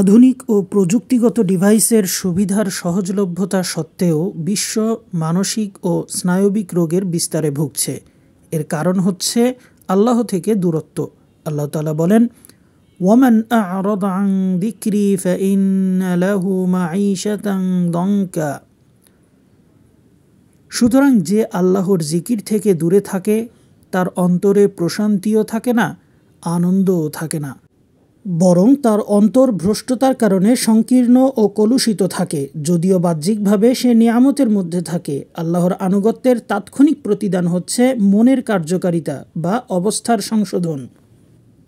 আধুনিক ও প্রযুক্তিগত ডিভাইসের সুবিধার সহজলভ্যতা সত্ত্বেও বিশ্ব মানসিক ও স্নায়বিক রোগের বিস্তারে ভুগছে এর কারণ হচ্ছে আল্লাহ থেকে দূরত্ব আল্লাহ তালা বলেন ওয়ামান সুতরাং যে আল্লাহর জিকির থেকে দূরে থাকে তার অন্তরে প্রশান্তিও থাকে না আনন্দও থাকে না বরং তার অন্তর্ভ্রষ্টতার কারণে সংকীর্ণ ও কলুষিত থাকে যদিও বাহ্যিকভাবে সে নিয়ামতের মধ্যে থাকে আল্লাহর আনুগত্যের তাৎক্ষণিক প্রতিদান হচ্ছে মনের কার্যকারিতা বা অবস্থার সংশোধন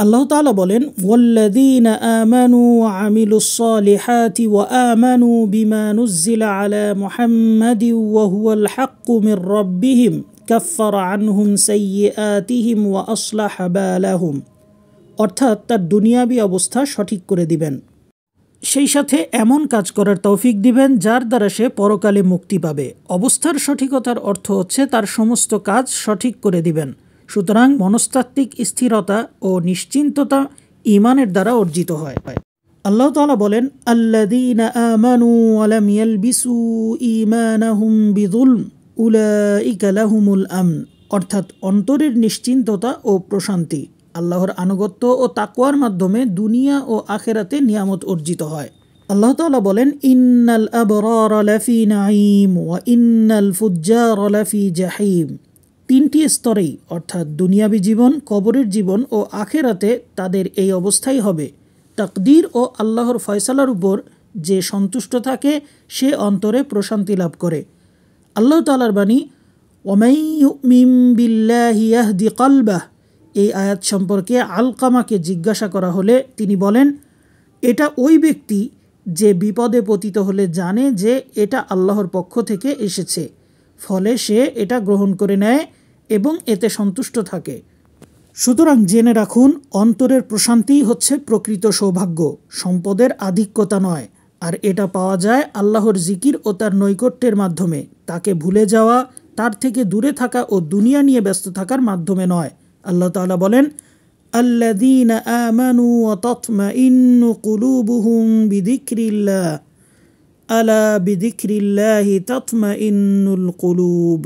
আল্লাহ তালা বলেন ওয়াল্লাদিন আমানু আমিলুসলিহাতি ওয়া আমানু বিমানুজ্জিলা আলা মুহাম্মাদি ওয়া হুয়াল হাক্কু মির রাব্বিহিম কাফফারা আনহুম সাইয়্যাতিহিম ওয়া আসলাহা বালাহুম অর্থাৎ তার দুনিয়াবি অবস্থা সঠিক করে দিবেন সেই সাথে এমন কাজ করার তৌফিক দিবেন যার দ্বারা সে পরকালে মুক্তি পাবে অবস্থার সঠিকতার অর্থ হচ্ছে তার সমস্ত কাজ সঠিক করে দিবেন সুতরাং মনস্তাত্ত্বিক স্থিরতা ও নিশ্চিন্ততা ইমানের দ্বারা অর্জিত হয় আল্লাহ তালা বলেন আল্লাদিনা আমানু বিদুলম অর্থাৎ অন্তরের নিশ্চিন্ততা ও প্রশান্তি আল্লাহর আনুগত্য ও তাকুয়ার মাধ্যমে দুনিয়া ও আখেরাতে নিয়ামত অর্জিত হয় আল্লাহ তালা বলেন ইন্নাল আবরার লাফি নাইম ওয়া ইন্নাল ফুজ্জার লাফি জাহিম তিনটি স্তরেই অর্থাৎ দুনিয়াবী জীবন কবরের জীবন ও আখেরাতে তাদের এই অবস্থাই হবে তাকদির ও আল্লাহর ফয়সালার উপর যে সন্তুষ্ট থাকে সে অন্তরে প্রশান্তি লাভ করে আল্লাহ তালার বাণী ওমাই বিল্লাহ ইয়াহদি কলবাহ এই আয়াত সম্পর্কে আলকামাকে জিজ্ঞাসা করা হলে তিনি বলেন এটা ওই ব্যক্তি যে বিপদে পতিত হলে জানে যে এটা আল্লাহর পক্ষ থেকে এসেছে ফলে সে এটা গ্রহণ করে নেয় এবং এতে সন্তুষ্ট থাকে সুতরাং জেনে রাখুন অন্তরের প্রশান্তিই হচ্ছে প্রকৃত সৌভাগ্য সম্পদের আধিক্যতা নয় আর এটা পাওয়া যায় আল্লাহর জিকির ও তার নৈকট্যের মাধ্যমে তাকে ভুলে যাওয়া তার থেকে দূরে থাকা ও দুনিয়া নিয়ে ব্যস্ত থাকার মাধ্যমে নয় আল্লাহ তালা বলেন আল্লাদিন আমানু তৎমা ইন্ন কুলুবুহুম বিদিক্রিল্লা আলা বিদিক্রিল্লাহি তৎমা ইন্নুল কুলুব